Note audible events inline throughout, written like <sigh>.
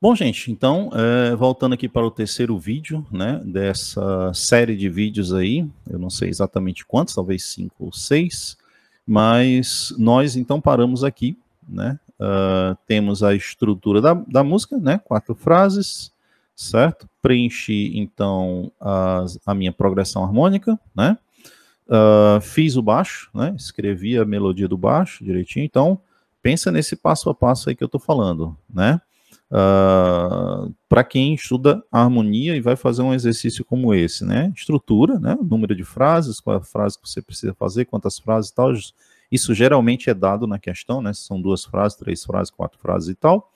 Bom, gente, então, é, voltando aqui para o terceiro vídeo, né, dessa série de vídeos aí, eu não sei exatamente quantos, talvez cinco ou seis, mas nós, então, paramos aqui, né, uh, temos a estrutura da, da música, né, quatro frases, certo? Preenchi, então, as, a minha progressão harmônica, né, uh, fiz o baixo, né, escrevi a melodia do baixo direitinho, então, pensa nesse passo a passo aí que eu estou falando, né, Uh, ah, para quem estuda harmonia e vai fazer um exercício como esse, né? Estrutura, né? Número de frases, qual é a frase que você precisa fazer, quantas frases e tal. Isso geralmente é dado na questão, né? São duas frases, três frases, quatro frases e tal.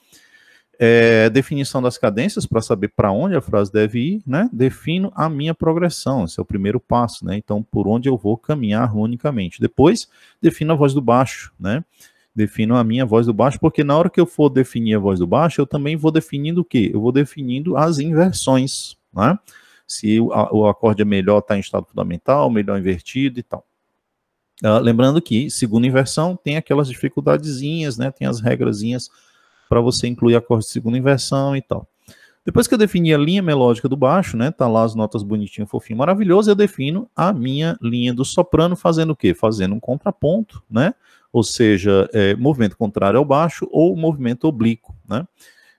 É, definição das cadências para saber para onde a frase deve ir, né? Defino a minha progressão, esse é o primeiro passo, né? Então, por onde eu vou caminhar harmonicamente. Depois, defino a voz do baixo, né? defino a minha voz do baixo, porque na hora que eu for definir a voz do baixo, eu também vou definindo o quê? Eu vou definindo as inversões, né? Se o, a, o acorde é melhor, está em estado fundamental, melhor invertido e tal. Uh, lembrando que segunda inversão tem aquelas dificuldadezinhas, né? Tem as regrazinhas para você incluir acorde de segunda inversão e tal. Depois que eu defini a linha melódica do baixo, né? Tá lá as notas bonitinho, fofinho, maravilhoso, eu defino a minha linha do soprano fazendo o quê? Fazendo um contraponto, né? ou seja, é, movimento contrário ao baixo ou movimento oblíquo, né?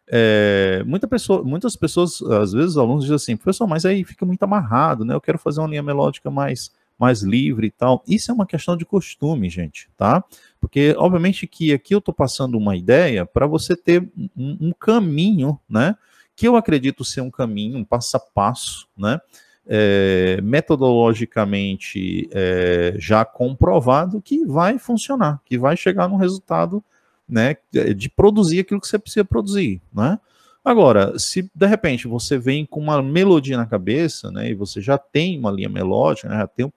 É, muita pessoa, muitas pessoas, às vezes, alunos dizem assim, professor, mas aí fica muito amarrado, né? Eu quero fazer uma linha melódica mais, mais livre e tal. Isso é uma questão de costume, gente, tá? Porque, obviamente, que aqui eu estou passando uma ideia para você ter um, um caminho, né? Que eu acredito ser um caminho, um passo a passo, né? é, metodologicamente é, já comprovado que vai funcionar, que vai chegar num resultado né, de produzir aquilo que você precisa produzir. Né? Agora, se de repente você vem com uma melodia na cabeça né, e você já tem uma linha melódica, né, já tem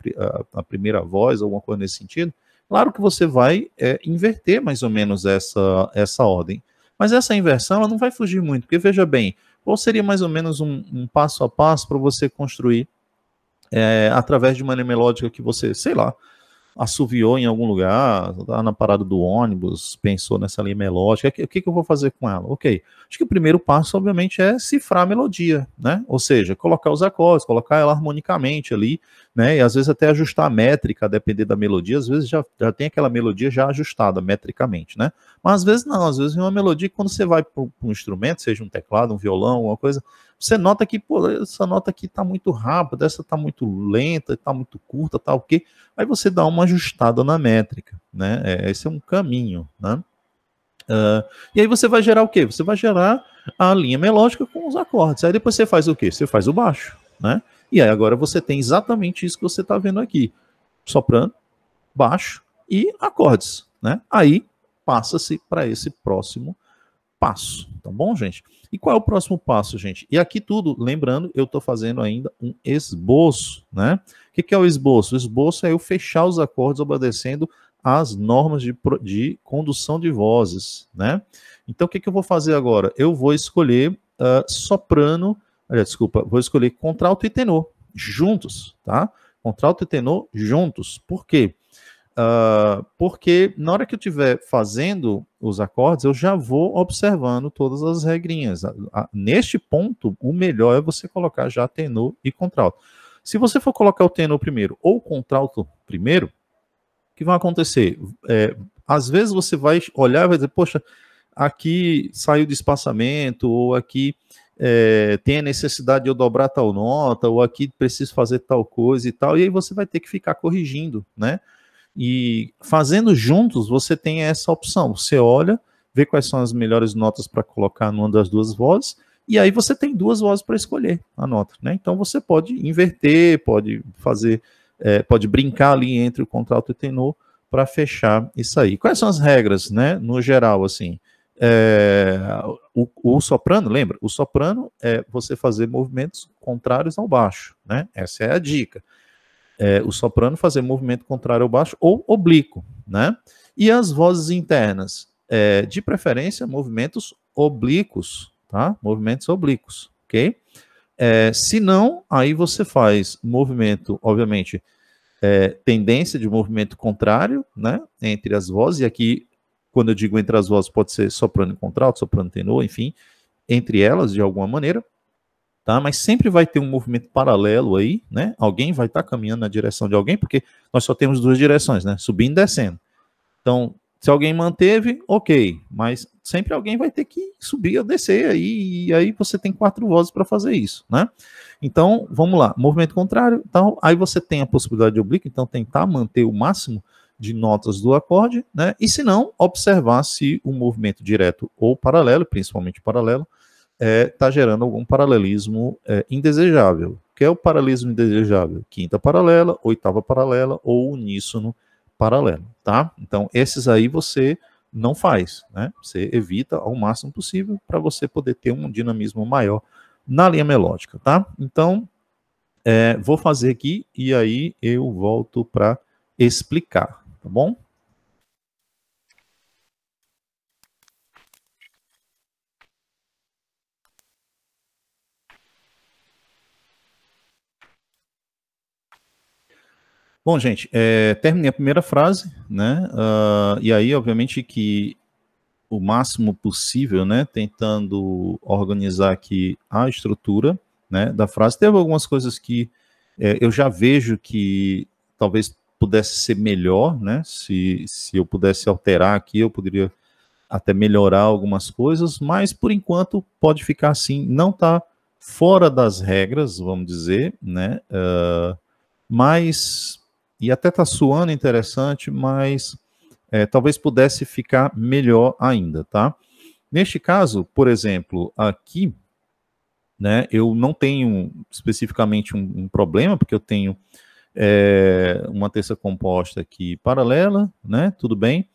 a, primeira voz, alguma coisa nesse sentido, claro que você vai é, inverter mais ou menos essa, essa ordem. Mas essa inversão ela não vai fugir muito, porque veja bem, qual seria mais ou menos um, um passo a passo para você construir é, através de uma linha melódica que você, sei lá, assoviou em algum lugar, tá na parada do ônibus, pensou nessa linha melódica, o que, que eu vou fazer com ela? Ok. Acho que o primeiro passo, obviamente, é cifrar a melodia, né? Ou seja, colocar os acordes, colocar ela harmonicamente ali, né? E às vezes até ajustar a métrica, depender da melodia, às vezes já, já tem aquela melodia já ajustada metricamente, né? Mas às vezes não, às vezes é uma melodia quando você vai para um instrumento, seja um teclado, um violão, alguma coisa, você nota que, pô, essa nota aqui tá muito rápida, essa tá muito lenta, tá muito curta, tá o quê? Aí você dá uma ajustada na métrica, né? É, esse é um caminho, né? Uh, e aí você vai gerar o quê? Você vai gerar a linha melódica com os acordes. Aí depois você faz o quê? Você faz o baixo, né? E aí agora você tem exatamente isso que você está vendo aqui: soprano, baixo e acordes. Né? Aí passa-se para esse próximo passo, tá bom, gente? E qual é o próximo passo, gente? E aqui tudo, lembrando, eu estou fazendo ainda um esboço, né? O que, é o esboço? O esboço é eu fechar os acordes obedecendo às normas de, de condução de vozes, né? Então, o que, que eu vou fazer agora? Eu vou escolher uh, soprano Olha, desculpa, vou escolher contralto e tenor juntos, tá? Contralto e tenor juntos. Por quê? Uh, porque na hora que eu estiver fazendo os acordes, eu já vou observando todas as regrinhas. neste ponto, o melhor é você colocar já tenor e contralto. Se você for colocar o tenor primeiro ou o contralto primeiro, o que vai acontecer? É, às vezes você vai olhar e vai dizer, poxa, aqui saiu de espaçamento, ou aqui é, tem a necessidade de eu dobrar tal nota, ou aqui preciso fazer tal coisa e tal, e aí você vai ter que ficar corrigindo, né? E fazendo juntos, você tem essa opção. Você olha, vê quais são as melhores notas para colocar numa das duas vozes, e aí você tem duas vozes para escolher a nota, né? Então você pode inverter, pode fazer, é, pode brincar ali entre o contralto e o tenor para fechar isso aí. Quais são as regras, né? No geral, assim, é, o, o, soprano, lembra? O soprano é você fazer movimentos contrários ao baixo, né? Essa é a dica. É, o soprano fazer movimento contrário ao baixo ou oblíquo, né? E as vozes internas, é, de preferência, movimentos oblíquos, tá? Movimentos oblíquos, ok? É, se não, aí você faz movimento, obviamente, é, tendência de movimento contrário, né, entre as vozes, e aqui quando eu digo entre as vozes, pode ser soprano e contralto, soprano tenor, enfim, entre elas de alguma maneira, tá? Mas sempre vai ter um movimento paralelo aí, né? Alguém vai estar tá caminhando na direção de alguém, porque nós só temos duas direções, né? Subindo e descendo. Então, se alguém manteve, ok, mas sempre alguém vai ter que subir ou descer aí, e aí você tem quatro vozes para fazer isso, né? Então, vamos lá, movimento contrário, então aí você tem a possibilidade de oblíquo, então tentar manter o máximo de notas do acorde, né? E se não, observar se o movimento direto ou paralelo, principalmente paralelo, está é, tá gerando algum paralelismo é, indesejável. que é o paralelismo indesejável? Quinta paralela, oitava paralela ou uníssono paralelo, tá? Então, esses aí você não faz, né? Você evita ao máximo possível para você poder ter um dinamismo maior na linha melódica, tá? Então, é, vou fazer aqui e aí eu volto para explicar. Tá bom? Bom, gente, é, terminei a primeira frase, né? Uh, e aí, obviamente, que o máximo possível, né? Tentando organizar aqui a estrutura né, da frase. Teve algumas coisas que é, eu já vejo que talvez pudesse ser melhor, né? Se, se eu pudesse alterar aqui, eu poderia até melhorar algumas coisas, mas por enquanto pode ficar assim. Não está fora das regras, vamos dizer, né? Uh, mas e até tá suando interessante, mas é, talvez pudesse ficar melhor ainda, tá? Neste caso, por exemplo, aqui, né? Eu não tenho especificamente um, um problema porque eu tenho é, uma terça composta aqui paralela, né? Tudo bem.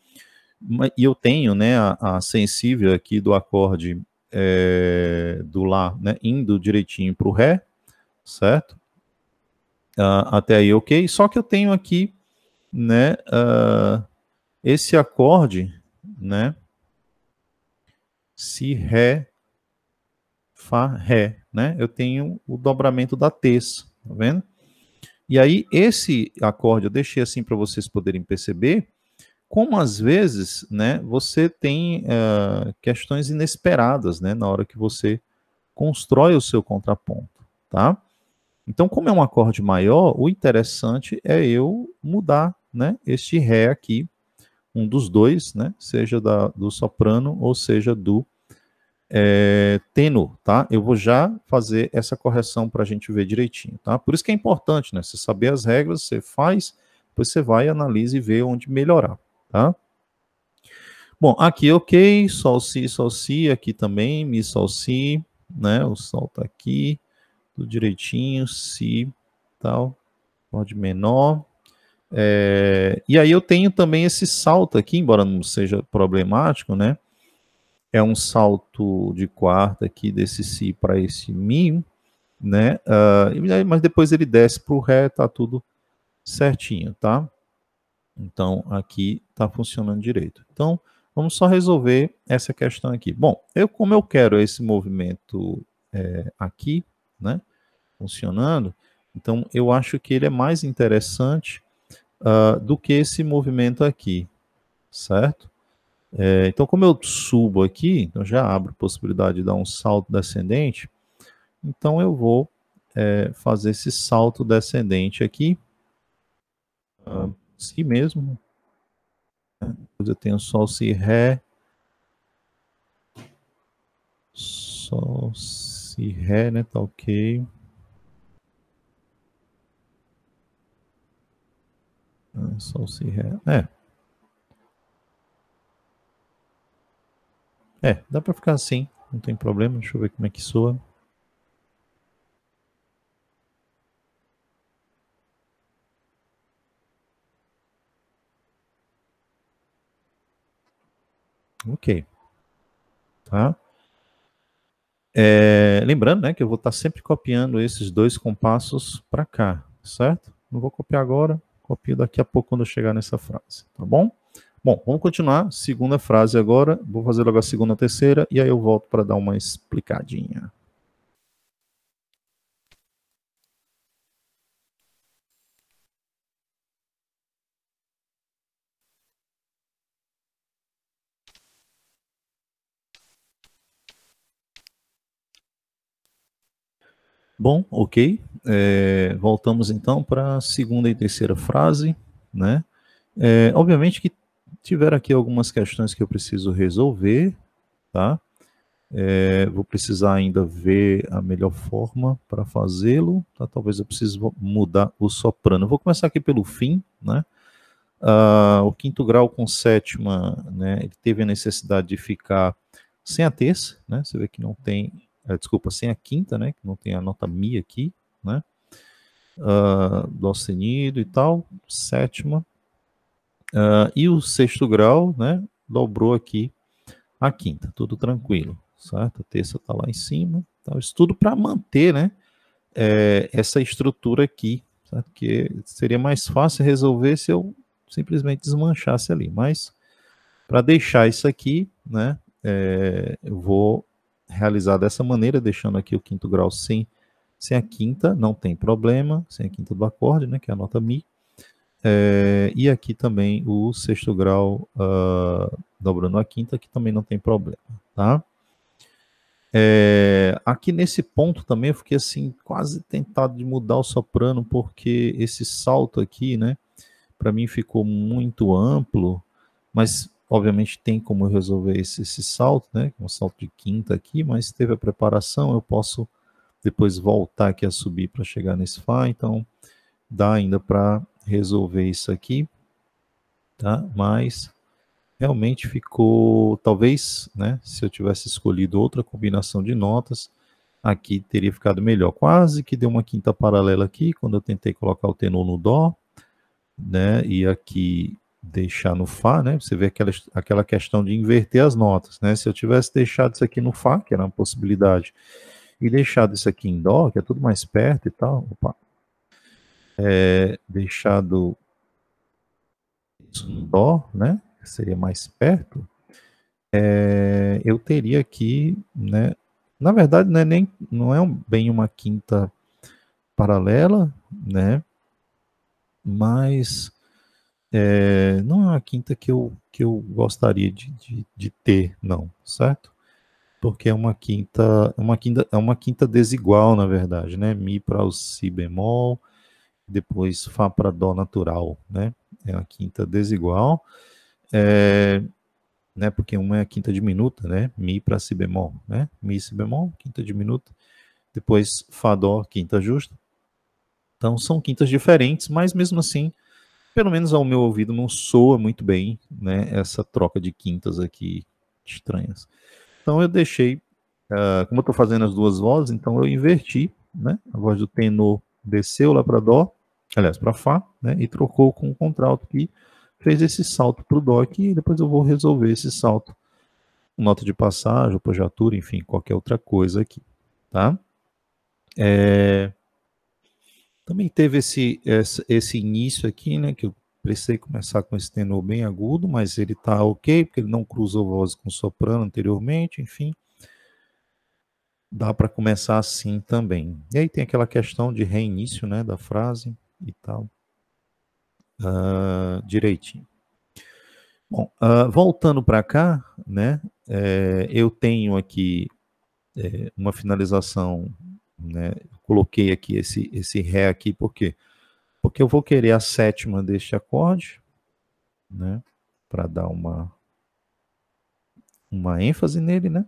E eu tenho, né, a, a sensível aqui do acorde é, do Lá, né, indo direitinho para o Ré, certo? Uh, até aí ok, só que eu tenho aqui, né, uh, esse acorde, né, Si, Ré, Fá, Ré, né, eu tenho o dobramento da terça, tá vendo? E aí, esse acorde eu deixei assim para vocês poderem perceber como às vezes né, você tem uh, questões inesperadas né, na hora que você constrói o seu contraponto. Tá? Então, como é um acorde maior, o interessante é eu mudar né, este Ré aqui, um dos dois, né, seja da, do soprano ou seja do é, tênue, tá? Eu vou já fazer essa correção para a gente ver direitinho, tá? Por isso que é importante, né? Você saber as regras, você faz, depois você vai, analisa e vê onde melhorar, tá? Bom, aqui ok, sol si, sol si, aqui também, mi, sol si, né? O sol tá aqui, tudo direitinho, si, tal, pode menor, é, e aí eu tenho também esse salto aqui, embora não seja problemático, né? é um salto de quarta aqui desse si para esse mi, né? Uh, mas depois ele desce para o ré, tá tudo certinho, tá? Então aqui tá funcionando direito. Então vamos só resolver essa questão aqui. Bom, eu como eu quero esse movimento é, aqui, né? Funcionando, então eu acho que ele é mais interessante uh, do que esse movimento aqui, certo? É, então, como eu subo aqui, eu já abro a possibilidade de dar um salto descendente. Então, eu vou é, fazer esse salto descendente aqui. Ah, si mesmo. Depois eu tenho Sol, Si, Ré. Sol, Si, Ré, né? Tá ok. Ah, Sol, Si, Ré. É, É, dá para ficar assim, não tem problema. Deixa eu ver como é que soa. Ok. Tá? É, lembrando, né, que eu vou estar tá sempre copiando esses dois compassos para cá, certo? Não vou copiar agora, copio daqui a pouco quando eu chegar nessa frase, tá bom? Bom, vamos continuar. Segunda frase agora. Vou fazer logo a segunda, a terceira, e aí eu volto para dar uma explicadinha. Bom, ok. É, voltamos então para a segunda e terceira frase, né? É, obviamente que tiver aqui algumas questões que eu preciso resolver, tá? É, vou precisar ainda ver a melhor forma para fazê-lo, tá? Talvez eu precise mudar o soprano. vou começar aqui pelo fim, né? Ah, o quinto grau com sétima, né? Ele teve a necessidade de ficar sem a terça, né? Você vê que não tem, é, desculpa, sem a quinta, né? Que não tem a nota mi aqui, né? Uh, dó sustenido e tal, sétima, Uh, e o sexto grau, né, dobrou aqui a quinta, tudo tranquilo, certo? A terça está lá em cima, tá? isso tudo para manter, né, é, essa estrutura aqui, certo? Que seria mais fácil resolver se eu simplesmente desmanchasse ali, mas para deixar isso aqui, né, é, eu vou realizar dessa maneira, deixando aqui o quinto grau sem, sem a quinta, não tem problema, sem a quinta do acorde, né, que é a nota Mi, é, e aqui também o sexto grau uh, dobrando a quinta, que também não tem problema, tá? É, aqui nesse ponto também eu fiquei assim, quase tentado de mudar o soprano, porque esse salto aqui, né, para mim ficou muito amplo, mas obviamente tem como eu resolver esse, esse salto, né, é um salto de quinta aqui, mas teve a preparação, eu posso depois voltar aqui a subir para chegar nesse Fá, então dá ainda para resolver isso aqui, tá? Mas realmente ficou, talvez, né, se eu tivesse escolhido outra combinação de notas, aqui teria ficado melhor. Quase que deu uma quinta paralela aqui, quando eu tentei colocar o tenor no dó, né, e aqui deixar no fá, né, você vê aquela, aquela questão de inverter as notas, né, se eu tivesse deixado isso aqui no fá, que era uma possibilidade, e deixado isso aqui em dó, que é tudo mais perto e tal, opa, é, deixado dó, né, seria mais perto, é, eu teria aqui, né, na verdade não é, nem, não é bem uma quinta paralela, né, mas é, não é uma quinta que eu, que eu gostaria de, de, de, ter, não, certo? Porque é uma quinta, é uma quinta, é uma quinta desigual, na verdade, né? Mi para o si bemol, depois Fá para Dó natural, né? É uma quinta desigual, é, né? Porque uma é a quinta diminuta, né? Mi para Si bemol, né? Mi Si bemol, quinta diminuta, depois Fá Dó, quinta justa. Então são quintas diferentes, mas mesmo assim, pelo menos ao meu ouvido, não soa muito bem, né? Essa troca de quintas aqui estranhas. Então eu deixei, uh, como eu estou fazendo as duas vozes, então eu inverti, né? A voz do tenor desceu lá para Dó, aliás, para Fá, né, e trocou com o contralto que fez esse salto para o DOC e depois eu vou resolver esse salto. Nota de passagem, projetura, enfim, qualquer outra coisa aqui, tá? É... Também teve esse, esse, esse, início aqui, né, que eu precisei começar com esse tenor bem agudo, mas ele tá ok, porque ele não cruzou voz com soprano anteriormente, enfim. Dá para começar assim também. E aí tem aquela questão de reinício, né, da frase e tal. Uh, direitinho. Bom, uh, voltando para cá, né, é, eu tenho aqui é, uma finalização, né, coloquei aqui esse, esse Ré aqui, por quê? Porque eu vou querer a sétima deste acorde, né, para dar uma, uma ênfase nele, né,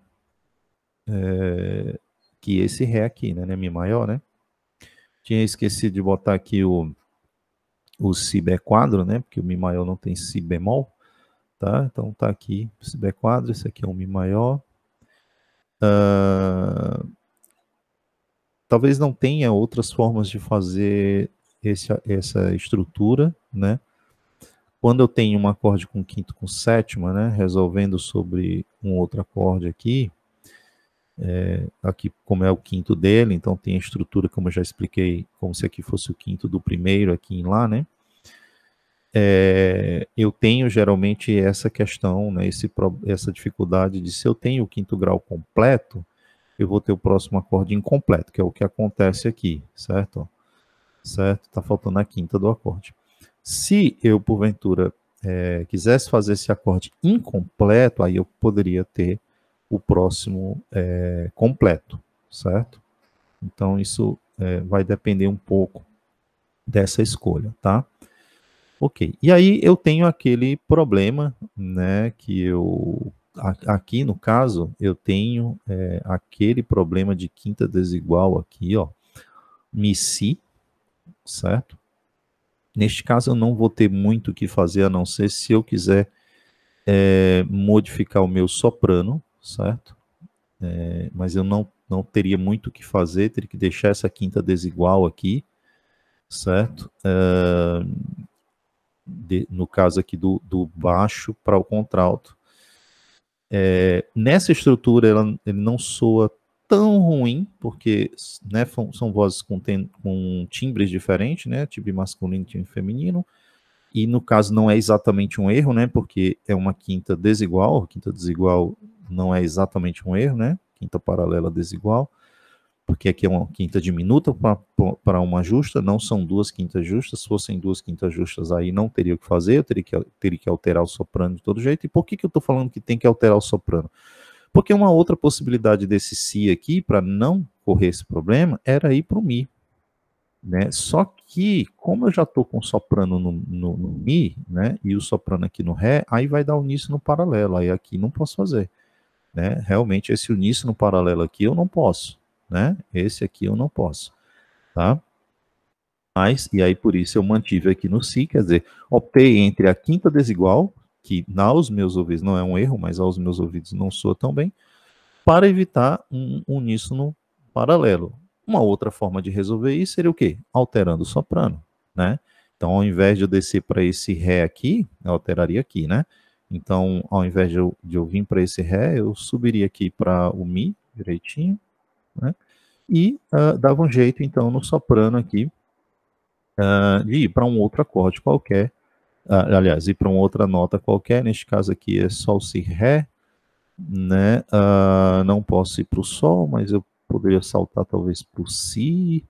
é, que esse Ré aqui, né, né Mi maior, né, tinha esquecido de botar aqui o, o si quadro, né? Porque o mi maior não tem si bemol, tá? Então tá aqui si quadro, esse aqui é um mi maior. Uh, talvez não tenha outras formas de fazer esse, essa estrutura, né? Quando eu tenho um acorde com quinto com sétima, né? Resolvendo sobre um outro acorde aqui, é, aqui, como é o quinto dele, então tem a estrutura, como eu já expliquei, como se aqui fosse o quinto do primeiro, aqui em lá, né? É, eu tenho geralmente essa questão, né, esse, essa dificuldade de se eu tenho o quinto grau completo, eu vou ter o próximo acorde incompleto, que é o que acontece aqui, certo? Certo? Está faltando a quinta do acorde. Se eu, porventura, é, quisesse fazer esse acorde incompleto, aí eu poderia ter o próximo é, completo, certo? Então, isso é, vai depender um pouco dessa escolha, tá? Ok, e aí eu tenho aquele problema, né, que eu, a, aqui no caso, eu tenho é, aquele problema de quinta desigual aqui, ó, MISI, certo? Neste caso, eu não vou ter muito o que fazer, a não ser se eu quiser é, modificar o meu soprano, certo? É, mas eu não, não teria muito o que fazer, teria que deixar essa quinta desigual aqui, certo? É, de, no caso aqui do, do baixo para o contralto. É, nessa estrutura ela, ele não soa tão ruim, porque né, são vozes com, com timbres diferentes, né? Timbre masculino e timbre feminino. E no caso não é exatamente um erro, né? Porque é uma quinta desigual, quinta desigual não é exatamente um erro, né? Quinta paralela desigual, porque aqui é uma quinta diminuta para uma justa, não são duas quintas justas. Se fossem duas quintas justas, aí não teria o que fazer, eu teria que, teria que alterar o soprano de todo jeito. E por que, que eu estou falando que tem que alterar o soprano? Porque uma outra possibilidade desse si aqui, para não correr esse problema, era ir para o mi. Né? Só que, como eu já estou com soprano no, no, no mi, né? e o soprano aqui no ré, aí vai dar o início no paralelo, aí aqui não posso fazer né? Realmente esse uníssono paralelo aqui eu não posso, né? Esse aqui eu não posso, tá? Mas, e aí por isso eu mantive aqui no si, quer dizer, optei entre a quinta desigual, que aos meus ouvidos não é um erro, mas aos meus ouvidos não soa tão bem, para evitar um uníssono paralelo. Uma outra forma de resolver isso seria o quê? Alterando o soprano, né? Então, ao invés de eu descer para esse Ré aqui, eu alteraria aqui, né? Então, ao invés de eu, de eu vir para esse Ré, eu subiria aqui para o Mi, direitinho, né? E uh, dava um jeito, então, no soprano aqui, uh, de ir para um outro acorde qualquer, uh, aliás, ir para uma outra nota qualquer, neste caso aqui é Sol, Si, Ré, né? não posso ir para o Sol, mas eu poderia saltar talvez para o Si,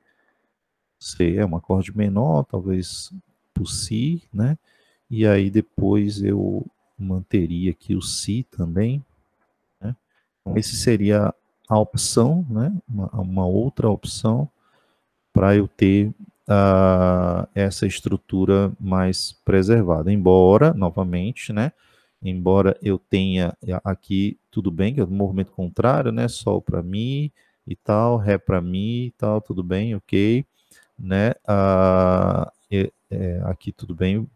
se é um acorde menor, talvez para o Si, né? E aí depois eu manteria aqui o si também. Né? Então, esse seria a opção, né? uma, uma outra opção para eu ter uh, essa estrutura mais preservada. Embora, novamente, né? embora eu tenha eh, aqui, tudo bem, que é o movimento contrário, né? sol para mim e tal, ré para mim e tal, tudo bem, ok. Né? Uh, é, é, aqui tudo bem,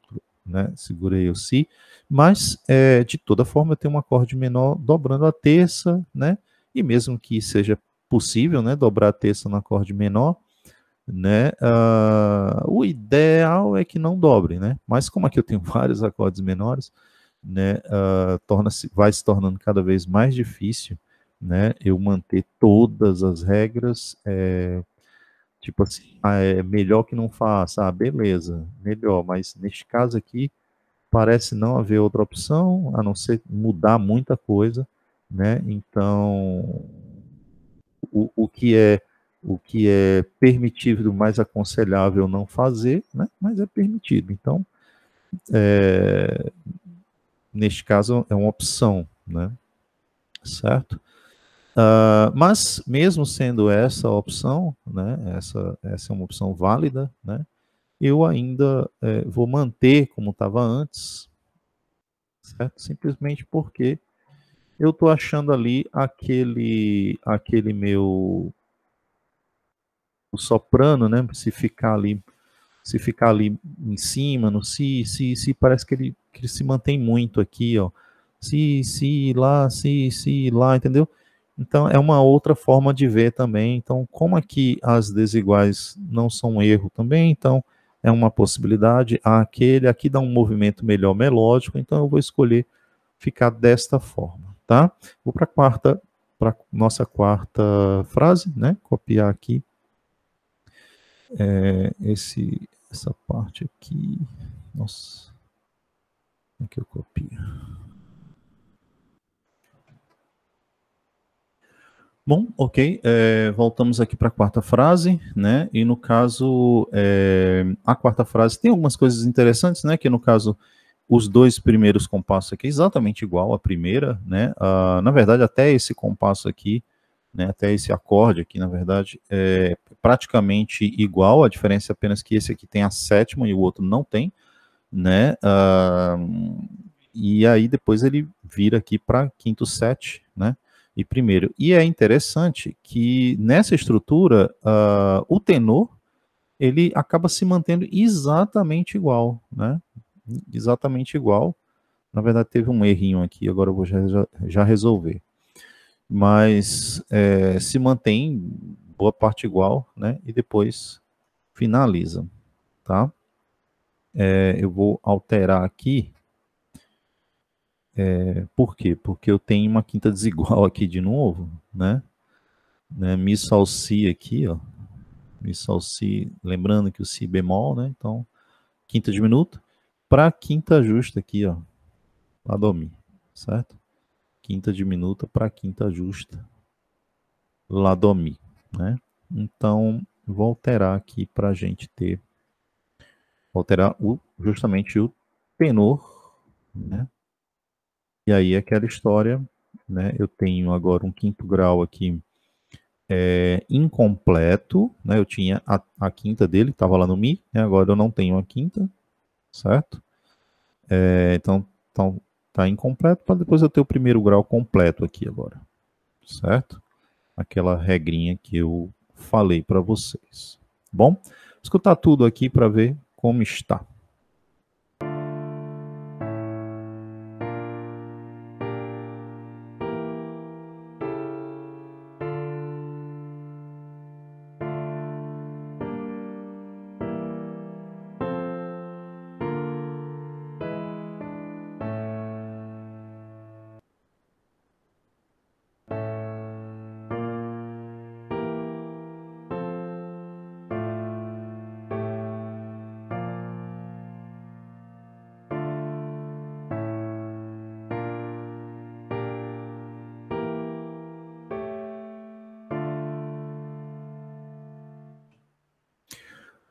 né? Segurei o Si, mas é, de toda forma eu tenho um acorde menor dobrando a terça, né? E mesmo que seja possível, né? Dobrar a terça no acorde menor, né? Uh, o ideal é que não dobre, né? Mas como aqui eu tenho <laughs> vários acordes menores, né? Uh, ah, torna -se, vai se tornando cada vez mais difícil, né? Eu manter todas as regras é, Tipo assim, ah, é melhor que não faça. Ah, beleza, melhor. Mas neste caso aqui, parece não haver outra opção, a não ser mudar muita coisa, né? Então, o, o que é o que é permitido, mais aconselhável não fazer, né? Mas é permitido. Então, é, neste caso é uma opção, né? Certo? Uh, mas, mesmo sendo essa opção, né, essa, essa é uma opção válida, né, eu ainda é, vou manter como estava antes, certo? simplesmente porque eu estou achando ali aquele, aquele meu o soprano, né? Se ficar ali, se ficar ali em cima, no si, si, si, parece que ele, que ele se mantém muito aqui, ó. Si, si, lá, si, si, lá, entendeu? Então, é uma outra forma de ver também. Então, como aqui as desiguais não são erro também, então é uma possibilidade. Aquele aqui dá um movimento melhor melódico, então eu vou escolher ficar desta forma, tá? Vou para a quarta, para nossa quarta frase, né? Copiar aqui é, esse, essa parte aqui. Nossa, aqui é eu copio. Bom, ok. É, voltamos aqui para a quarta frase, né? E no caso, é, a quarta frase tem algumas coisas interessantes, né? Que no caso, os dois primeiros compassos aqui é exatamente igual à primeira, né? Ah, na verdade, até esse compasso aqui, né? Até esse acorde aqui, na verdade, é praticamente igual. A diferença é apenas que esse aqui tem a sétima e o outro não tem, né? Ah, e aí depois ele vira aqui para quinto sete, né? e primeiro. E é interessante que nessa estrutura uh, o tenor ele acaba se mantendo exatamente igual, né? Exatamente igual. Na verdade teve um errinho aqui, agora eu vou já, já resolver. Mas é, se mantém boa parte igual, né? E depois finaliza, tá? É, eu vou alterar aqui é, por quê? Porque eu tenho uma quinta desigual aqui de novo, né? né mi sol si aqui, ó. Mi sol si, lembrando que o si bemol, né? Então, quinta diminuta para quinta justa aqui, ó. Lá do mi, certo? Quinta diminuta para quinta justa. Lá do mi, né? Então, vou alterar aqui para a gente ter alterar o, justamente o tenor, né? E aí aquela história, né? Eu tenho agora um quinto grau aqui é, incompleto, né? Eu tinha a, a quinta dele, estava lá no Mi, né? agora eu não tenho a quinta, certo? É, então, então tá incompleto para depois eu ter o primeiro grau completo aqui agora, certo? Aquela regrinha que eu falei para vocês. Bom, escutar tudo aqui para ver como está.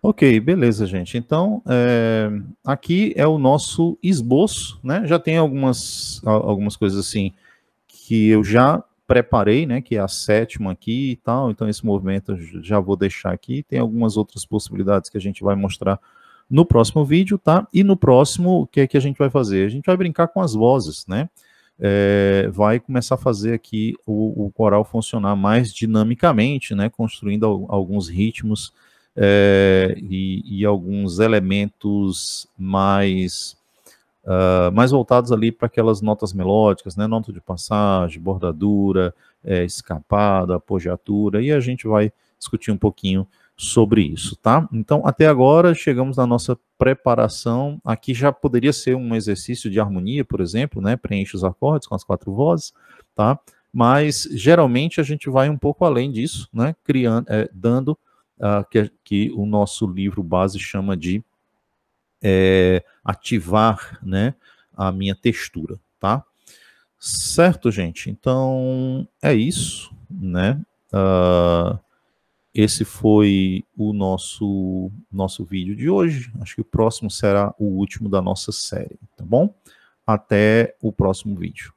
Ok, beleza, gente. Então, é, aqui é o nosso esboço, né? Já tem algumas, algumas coisas assim que eu já preparei, né? Que é a sétima aqui e tal. Então, esse movimento eu já vou deixar aqui. Tem algumas outras possibilidades que a gente vai mostrar no próximo vídeo, tá? E no próximo, o que é que a gente vai fazer? A gente vai brincar com as vozes, né? É, vai começar a fazer aqui o, o coral funcionar mais dinamicamente, né? Construindo alguns ritmos é, e, e, alguns elementos mais, uh, mais voltados ali para aquelas notas melódicas, né? Nota de passagem, bordadura, é, escapada, apogiatura, e a gente vai discutir um pouquinho sobre isso, tá? Então, até agora, chegamos na nossa preparação. Aqui já poderia ser um exercício de harmonia, por exemplo, né? Preenche os acordes com as quatro vozes, tá? Mas, geralmente, a gente vai um pouco além disso, né? Criando, é, dando uh, que, que, o nosso livro base chama de é, ativar né, a minha textura, tá? Certo, gente? Então, é isso, né? Uh, esse foi o nosso, nosso vídeo de hoje. Acho que o próximo será o último da nossa série, tá bom? Até o próximo vídeo.